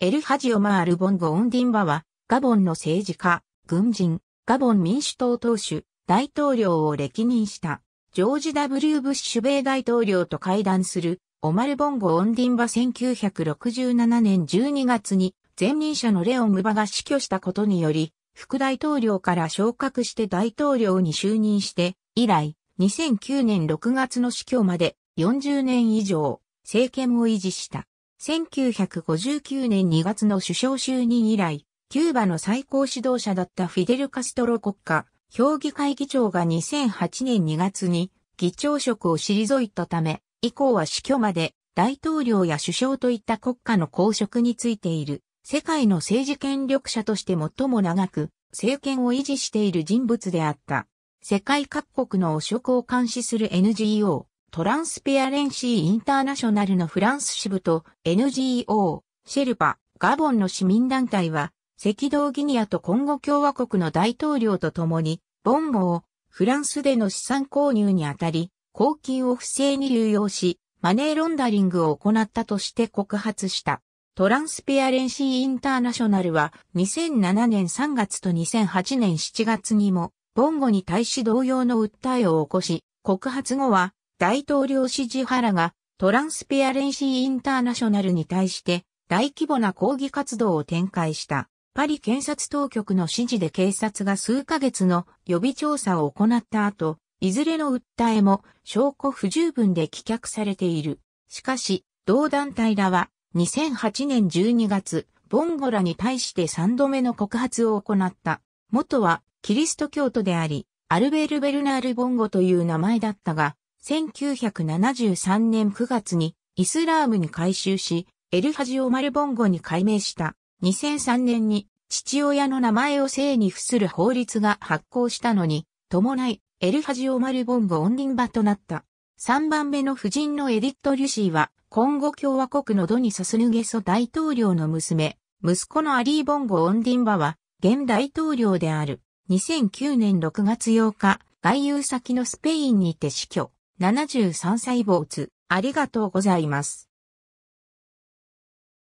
エルハジオマール・ボンゴ・オンディンバは、ガボンの政治家、軍人、ガボン民主党党首、大統領を歴任した、ジョージ・ W・ ブッシュ米大統領と会談する、オマル・ボンゴ・オンディンバ1967年12月に、前任者のレオン・ムバが死去したことにより、副大統領から昇格して大統領に就任して、以来、2009年6月の死去まで40年以上、政権を維持した。1959年2月の首相就任以来、キューバの最高指導者だったフィデル・カストロ国家、評議会議長が2008年2月に議長職を退いたため、以降は死去まで大統領や首相といった国家の公職についている、世界の政治権力者として最も長く、政権を維持している人物であった。世界各国の汚職を監視する NGO、トランスペアレンシーインターナショナルのフランス支部と NGO、シェルパ、ガボンの市民団体は、赤道ギニアとコンゴ共和国の大統領と共に、ボンゴをフランスでの資産購入にあたり、公金を不正に流用し、マネーロンダリングを行ったとして告発した。トランスペアレンシーインターナショナルは2007年3月と2008年7月にも、ボンゴに対し同様の訴えを起こし、告発後は大統領支持原がトランスペアレンシーインターナショナルに対して大規模な抗議活動を展開した。パリ検察当局の指示で警察が数ヶ月の予備調査を行った後、いずれの訴えも証拠不十分で棄却されている。しかし、同団体らは2008年12月、ボンゴラに対して3度目の告発を行った。元はキリスト教徒であり、アルベル・ベルナール・ボンゴという名前だったが、1973年9月にイスラームに改修し、エルハジオマルボンゴに改名した。2003年に父親の名前を姓に付する法律が発行したのに、伴い、エルハジオマルボンゴオンリンバとなった。3番目の夫人のエディット・リュシーは、今後共和国のドニ・サスヌゲソ大統領の娘、息子のアリー・ボンゴ・オンディンバは、現大統領である。2009年6月8日、外遊先のスペインにて死去。73歳坊主、ありがとうございます。